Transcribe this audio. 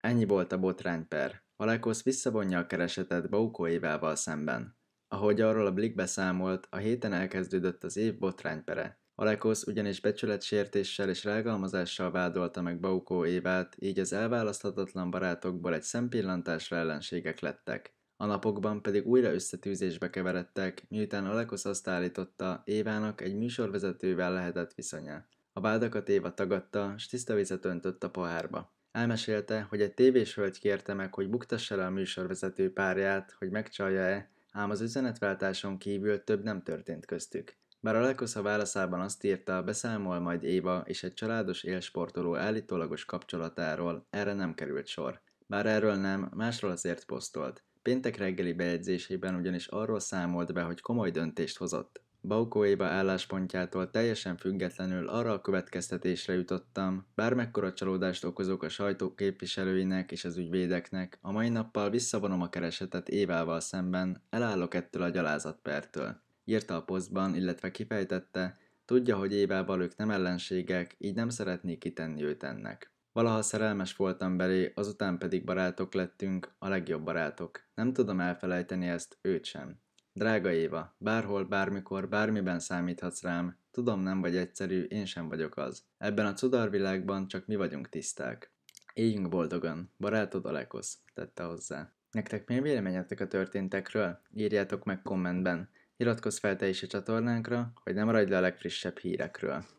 Ennyi volt a botrányper. Halálkosz visszavonja a keresetet Baukó évával szemben. Ahogy arról a Blik beszámolt, a héten elkezdődött az év botránypere. Alekosz ugyanis becsületsértéssel és rágalmazással vádolta meg Baukó évát, így az elválaszthatatlan barátokból egy szempillantásra ellenségek lettek. A napokban pedig újra összetűzésbe keveredtek, miután Alekosz azt állította, Évának egy műsorvezetővel lehetett viszonya. A vádakat Éva tagadta, s tiszta vizet öntött a pohárba. Elmesélte, hogy egy tévés hölgy kérte meg, hogy buktassa le a műsorvezető párját, hogy megcsalja-e, ám az üzenetváltáson kívül több nem történt köztük. Bár a Lekosza válaszában azt írta, beszámol majd Éva és egy családos élsportoló állítólagos kapcsolatáról, erre nem került sor. Bár erről nem, másról azért posztolt. Péntek reggeli bejegyzésében ugyanis arról számolt be, hogy komoly döntést hozott. Baukó Éva álláspontjától teljesen függetlenül arra a következtetésre jutottam, bármekkora csalódást okozok a sajtó képviselőinek és az ügyvédeknek, a mai nappal visszavonom a keresetet Évával szemben, elállok ettől a gyalázatpertől. Írta a posztban, illetve kifejtette, tudja, hogy Évával ők nem ellenségek, így nem szeretnék kitenni őt ennek. Valaha szerelmes voltam belé, azután pedig barátok lettünk, a legjobb barátok. Nem tudom elfelejteni ezt, őt sem. Drága Éva, bárhol, bármikor, bármiben számíthatsz rám. Tudom, nem vagy egyszerű, én sem vagyok az. Ebben a cudarvilágban csak mi vagyunk tiszták. Éljünk boldogan, barátod Alekosz, tette hozzá. Nektek mi a véleményetek a történtekről? Írjátok meg kommentben. Iratkozz fel te is a csatornánkra, hogy nem maradj le a legfrissebb hírekről.